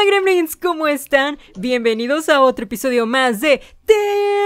¡Hola gremlins? ¿Cómo están? Bienvenidos a otro episodio más de Te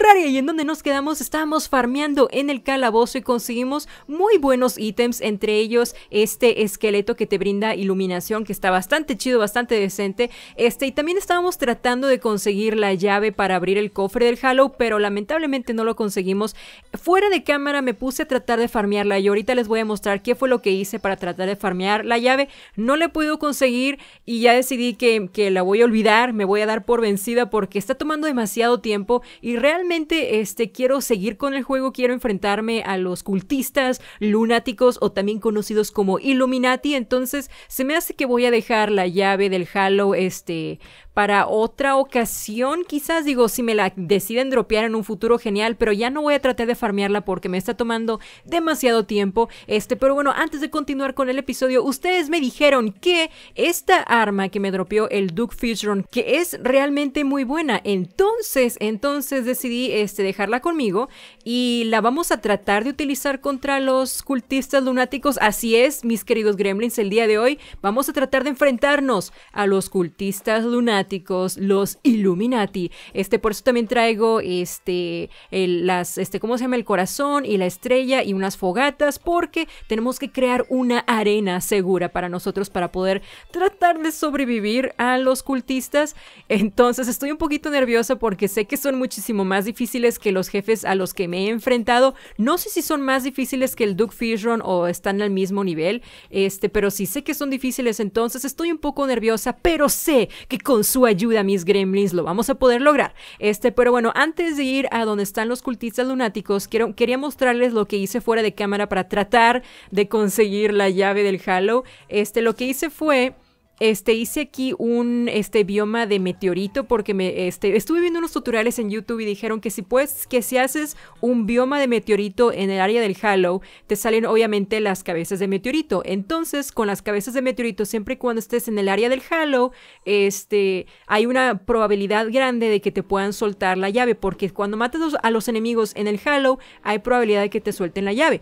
Raria y en donde nos quedamos estábamos farmeando en el calabozo y conseguimos muy buenos ítems, entre ellos este esqueleto que te brinda iluminación que está bastante chido, bastante decente, este y también estábamos tratando de conseguir la llave para abrir el cofre del Halo, pero lamentablemente no lo conseguimos. Fuera de cámara me puse a tratar de farmearla y ahorita les voy a mostrar qué fue lo que hice para tratar de farmear la llave, no la puedo conseguir y ya decidí que la voy a olvidar, me voy a dar por vencida porque está tomando demasiado tiempo y realmente este, quiero seguir con el juego, quiero enfrentarme a los cultistas, lunáticos o también conocidos como Illuminati, entonces se me hace que voy a dejar la llave del Halo este, para otra ocasión, quizás digo, si me la deciden dropear en un futuro genial, pero ya no voy a tratar de farmearla porque me está tomando demasiado tiempo. Este, pero bueno, antes de continuar con el episodio, ustedes me dijeron que esta arma que me dropeó el Duke Fishron, que es realmente muy buena. Entonces, entonces decidí este, dejarla conmigo y la vamos a tratar de utilizar contra los cultistas lunáticos. Así es, mis queridos gremlins, el día de hoy vamos a tratar de enfrentarnos a los cultistas lunáticos los Illuminati. Este, por eso también traigo este, el, las, este, ¿cómo se llama? El corazón y la estrella y unas fogatas, porque tenemos que crear una arena segura para nosotros para poder tratar de sobrevivir a los cultistas. Entonces estoy un poquito nerviosa porque sé que son muchísimo más difíciles que los jefes a los que me he enfrentado. No sé si son más difíciles que el Duke Fishron o están al mismo nivel, este, pero sí sé que son difíciles, entonces estoy un poco nerviosa, pero sé que con su su ayuda, mis gremlins, lo vamos a poder lograr. Este, pero bueno, antes de ir a donde están los cultistas lunáticos, quiero, quería mostrarles lo que hice fuera de cámara para tratar de conseguir la llave del Halo. Este, lo que hice fue este, hice aquí un este, bioma de meteorito porque me, este, estuve viendo unos tutoriales en YouTube y dijeron que si puedes, que si haces un bioma de meteorito en el área del halo te salen obviamente las cabezas de meteorito. Entonces, con las cabezas de meteorito, siempre y cuando estés en el área del halo este, hay una probabilidad grande de que te puedan soltar la llave porque cuando matas a los enemigos en el halo hay probabilidad de que te suelten la llave.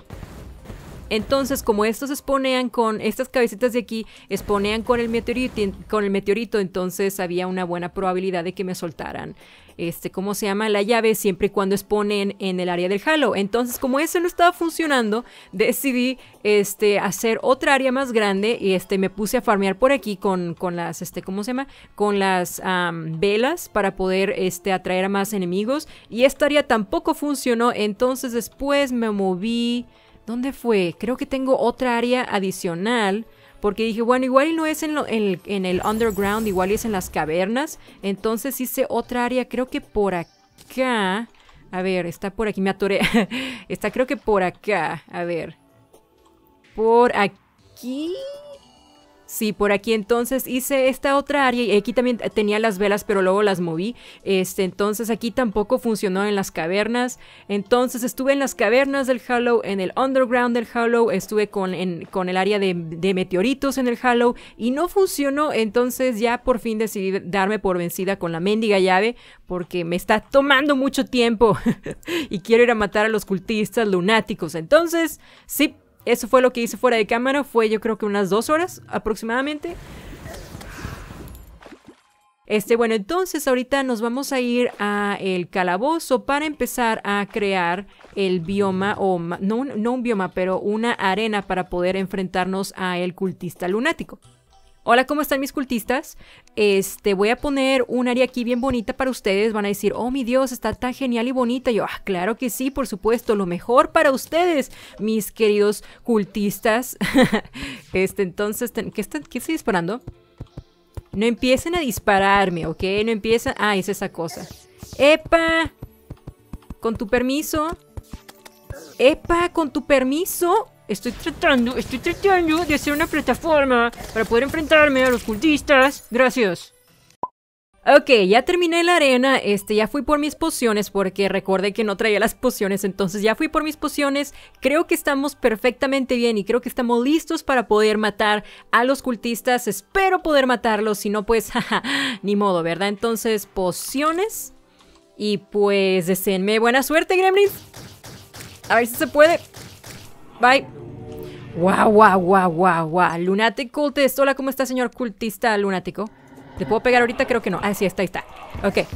Entonces, como estos exponean con estas cabecitas de aquí, exponean con el meteorito, con el meteorito, entonces había una buena probabilidad de que me soltaran este, ¿cómo se llama? La llave siempre y cuando exponen en el área del halo. Entonces, como eso no estaba funcionando, decidí este, hacer otra área más grande y este, me puse a farmear por aquí con, con las, este, ¿cómo se llama? Con las velas para poder este, atraer a más enemigos. Y esta área tampoco funcionó, entonces después me moví... ¿Dónde fue? Creo que tengo otra área adicional. Porque dije, bueno, igual no es en, el underground, igual es en las cavernas. Entonces hice otra área, creo que por acá. A ver, está por aquí, me atoré. está creo que por acá. A ver. Por aquí. Sí, por aquí entonces hice esta otra área y aquí también tenía las velas pero luego las moví. Este, entonces aquí tampoco funcionó en las cavernas. Entonces estuve en las cavernas del Hollow, en el underground del Hollow, estuve con, con el área de, meteoritos en el Hollow y no funcionó. Entonces ya por fin decidí darme por vencida con la mendiga llave porque me está tomando mucho tiempo y quiero ir a matar a los cultistas lunáticos. Entonces, sí, eso fue lo que hice fuera de cámara, fue yo creo que unas dos horas aproximadamente. Este, bueno, entonces ahorita nos vamos a ir a el calabozo para empezar a crear el bioma, o no, no un bioma, pero una arena para poder enfrentarnos a el cultista lunático hola, ¿cómo están mis cultistas? Este, voy a poner un área aquí bien bonita para ustedes. Van a decir, oh mi Dios, está tan genial y bonita. yo, ah, claro que sí, por supuesto, lo mejor para ustedes, mis queridos cultistas. este, entonces, ¿qué, están, ¿qué estoy disparando? No empiecen a dispararme, ¿ok? No empiecen... Ah, es esa cosa. ¡Epa! Con tu permiso. ¡Epa! Con tu permiso. Estoy tratando, estoy tratando de hacer una plataforma para poder enfrentarme a los cultistas. Gracias. Ok, ya terminé la arena, este, ya fui por mis pociones porque recordé que no traía las pociones, entonces ya fui por mis pociones, creo que estamos perfectamente bien y creo que estamos listos para poder matar a los cultistas, espero poder matarlos, si no pues, jaja, ni modo, ¿verdad? Entonces, pociones y pues deseenme buena suerte, gremlins. A ver si se puede. Bye. Guau, guau, guau, guau, guau. Lunatic Cultist. Hola, ¿cómo está, señor cultista lunático? ¿Le puedo pegar ahorita? Creo que no. Ah, sí, está, ahí está. Ok.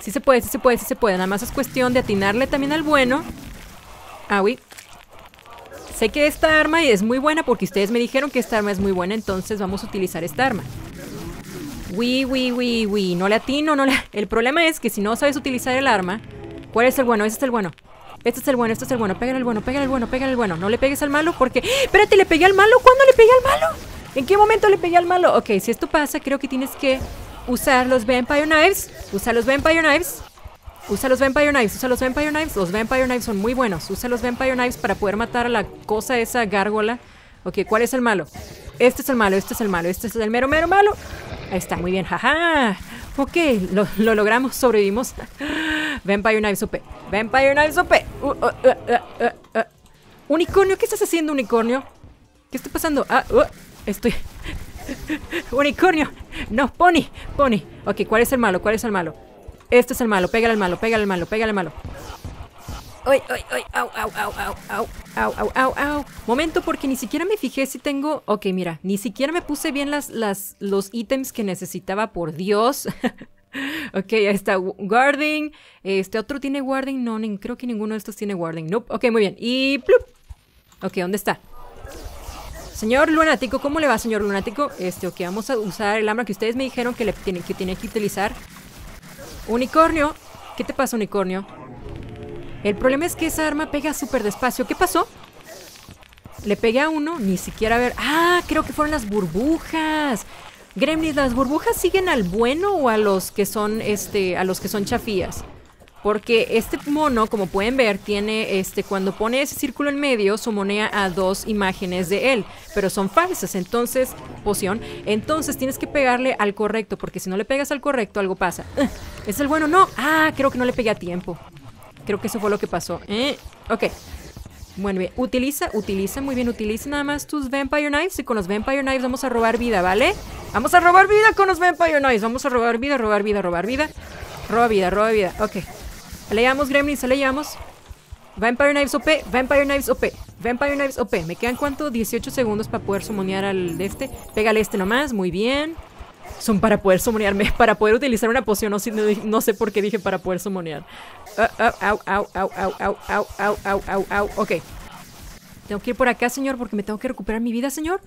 Sí se puede, sí se puede, sí se puede. Nada más es cuestión de atinarle también al bueno. Ah, oui. Sé que esta arma es muy buena porque ustedes me dijeron que esta arma es muy buena, entonces vamos a utilizar esta arma. Oui, oui, oui, oui. No le atino, no le... El problema es que si no sabes utilizar el arma... ¿Cuál es el bueno? Ese es el bueno. Este es el bueno, este es el bueno. Pégale el bueno, pégale el bueno, pégale el bueno. No le pegues al malo porque... Espérate, ¿le pegué al malo? ¿Cuándo le pegué al malo? ¿En qué momento le pegué al malo? Ok, si esto pasa, creo que tienes que usar los Vampire Knives. Usa los Vampire Knives. Usa los Vampire Knives, usa los Vampire Knives. Los Vampire Knives son muy buenos. Usa los Vampire Knives para poder matar a la cosa esa gárgola. Ok, ¿cuál es el malo? Este es el malo, este es el malo, este es el mero, mero malo. Ahí está, muy bien, jaja. Ok, lo, lo logramos, sobrevivimos. Vampire Knives OP. Vampire Knives OP. Uh, uh, uh, unicornio, ¿qué estás haciendo, unicornio? ¿Qué está pasando? Ah, estoy... unicornio. No, pony. Pony. Ok, ¿cuál es el malo? ¿Cuál es el malo? Este es el malo. Pégale al malo, pégale al malo, pégale al malo. ¡Ay, au au, au, au, au, au, au, au, Momento, porque ni siquiera me fijé si tengo... Ok, mira, ni siquiera me puse bien las, las, los ítems que necesitaba, por Dios. ok, ahí está Guarding. Este otro tiene Guarding. No, creo que ninguno de estos tiene Guarding. Nope. Ok, muy bien. Y plup. Ok, ¿dónde está? Señor Lunático, ¿cómo le va, señor Lunático? Este, ok, vamos a usar el arma que ustedes me dijeron que, le tiene, que tiene que utilizar. Unicornio. ¿Qué te pasa, unicornio? El problema es que esa arma pega súper despacio. ¿Qué pasó? Le pegué a uno, ni siquiera a ver. ¡Ah! Creo que fueron las burbujas. Gremlins, ¿las burbujas siguen al bueno o a los que son este. a los que son chafías? Porque este mono, como pueden ver, tiene este cuando pone ese círculo en medio, sumonea a dos imágenes de él, pero son falsas, entonces poción, entonces tienes que pegarle al correcto, porque si no le pegas al correcto algo pasa. Eh, ¿Es el bueno? No. Ah, creo que no le pegué a tiempo. Creo que eso fue lo que pasó. ¿Eh? Ok. Bueno, bien. Utiliza, utiliza, muy bien. Utiliza nada más tus Vampire Knives. Y con los Vampire Knives vamos a robar vida, ¿vale? Vamos a robar vida con los Vampire Knives. Vamos a robar vida, robar vida, robar vida. Roba vida, roba vida. Ok. Le llevamos, Gremlins, le llamamos. Vampire Knives OP, Vampire Knives OP, Vampire Knives OP. ¿Me quedan cuánto? 18 segundos para poder sumonear al de este. Pégale este nomás, muy bien. Son para poder sumonearme, para poder utilizar una poción. No, sé por qué dije para poder sumonear. Ah, ah, ok. Tengo que ir por acá, señor, porque me tengo que recuperar mi vida, señor.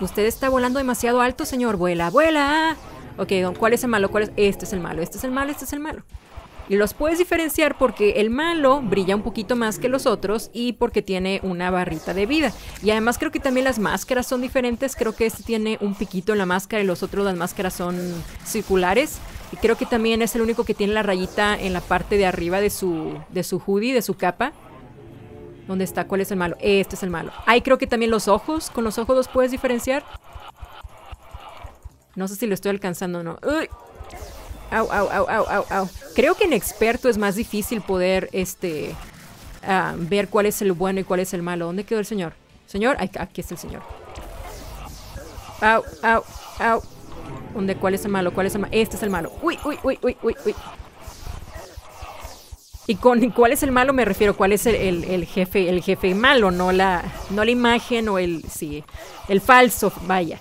Usted está volando demasiado alto, señor. Vuela, vuela. Ok, ¿cuál es el malo? ¿Cuál Este es el malo, este es el malo, este es el malo. Y los puedes diferenciar porque el malo brilla un poquito más que los otros y porque tiene una barrita de vida. Y además creo que también las máscaras son diferentes. Creo que este tiene un piquito en la máscara y los otros las máscaras son circulares. Y creo que también es el único que tiene la rayita en la parte de arriba de su, de su hoodie, de su capa. ¿Dónde está? ¿Cuál es el malo? Este es el malo. Ahí creo que también los ojos. Con los ojos los puedes diferenciar. No sé si lo estoy alcanzando o no. ¡Uy! Creo que en experto es más difícil poder este, ah, ver cuál es el bueno y cuál es el malo. ¿Dónde quedó el señor? Señor, aquí está el señor. Au, au, au. ¿Dónde? ¿Cuál es el malo? ¿Cuál es el malo? Este es el malo. Y con cuál es el malo me refiero, cuál es el, jefe, el jefe malo, no la, no la imagen o el, sí, el falso, vaya.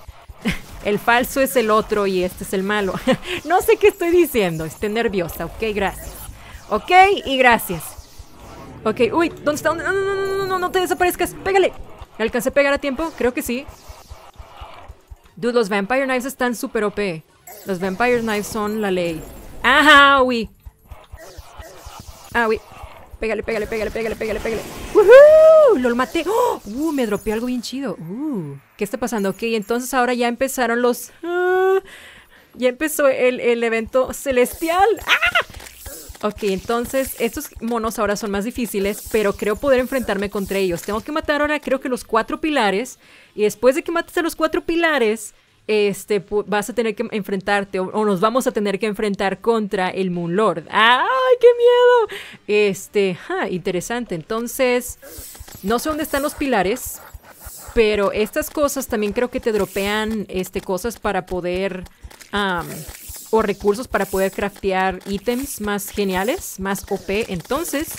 El falso es el otro y este es el malo. no sé qué estoy diciendo, estoy nerviosa. Ok, gracias. Ok, y gracias. Ok, uy, ¿dónde está? No, no, no, no, no, no te desaparezcas. Pégale. alcancé a pegar a tiempo? Creo que sí. Dude, los Vampire Knives están súper OP. Los Vampire Knives son la ley. Ajá, uy. Ah, uy pégale, pégale, pégale, pégale, pégale, pégale. ¡Woohoo! ¡Lo maté! ¡Oh! ¡Uh! Me dropeé algo bien chido. ¡Uh! ¿Qué está pasando? Ok, entonces ahora ya empezaron los... Ah, ya empezó el, evento celestial. ¡Ah! Ok, entonces estos monos ahora son más difíciles, pero creo poder enfrentarme contra ellos. Tengo que matar ahora creo que los cuatro pilares. Y después de que mates a los cuatro pilares, este, vas a tener que enfrentarte o, nos vamos a tener que enfrentar contra el Moon Lord. ¡Ay, qué miedo! Este, interesante. Entonces, no sé dónde están los pilares, pero estas cosas también creo que te dropean este, cosas para poder... o recursos para poder craftear ítems más geniales, más OP. Entonces,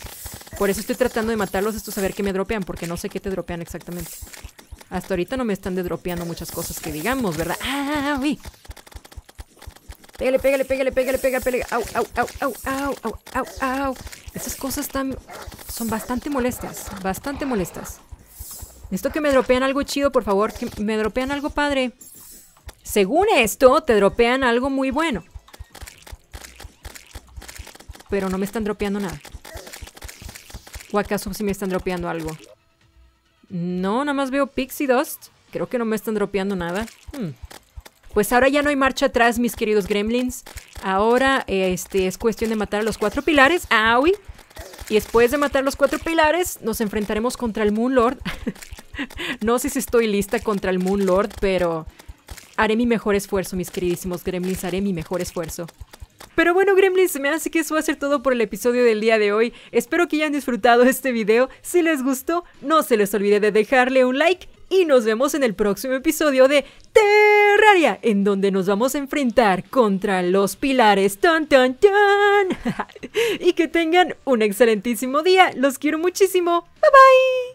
por eso estoy tratando de matarlos esto a ver qué me dropean, porque no sé qué te dropean exactamente. Hasta ahorita no me están dropeando muchas cosas que digamos, ¿verdad? ¡Ah, uy! Pégale, pégale, pégale, pégale, pégale, pégale. Au, au, au, au, au, au, au, Esas cosas están, son bastante molestas, bastante molestas. Esto que me dropean algo chido, por favor. Que me dropean algo padre. Según esto, te dropean algo muy bueno. Pero no me están dropeando nada. ¿O acaso sí me están dropeando algo? No, nada más veo Pixie Dust. Creo que no me están dropeando nada. Hmm. Pues ahora ya no hay marcha atrás, mis queridos gremlins. Ahora este, es cuestión de matar a los cuatro pilares. ¡Aui! Y después de matar los cuatro pilares, nos enfrentaremos contra el Moon Lord. no sé si estoy lista contra el Moon Lord, pero haré mi mejor esfuerzo, mis queridísimos gremlins. Haré mi mejor esfuerzo. Pero bueno, Gremlins, me hace que eso va a ser todo por el episodio del día de hoy. Espero que hayan disfrutado este video. Si les gustó, no se les olvide de dejarle un like y nos vemos en el próximo episodio de Terraria, en donde nos vamos a enfrentar contra los pilares. ¡Tan, tan, tan! y que tengan un excelentísimo día. Los quiero muchísimo. Bye bye.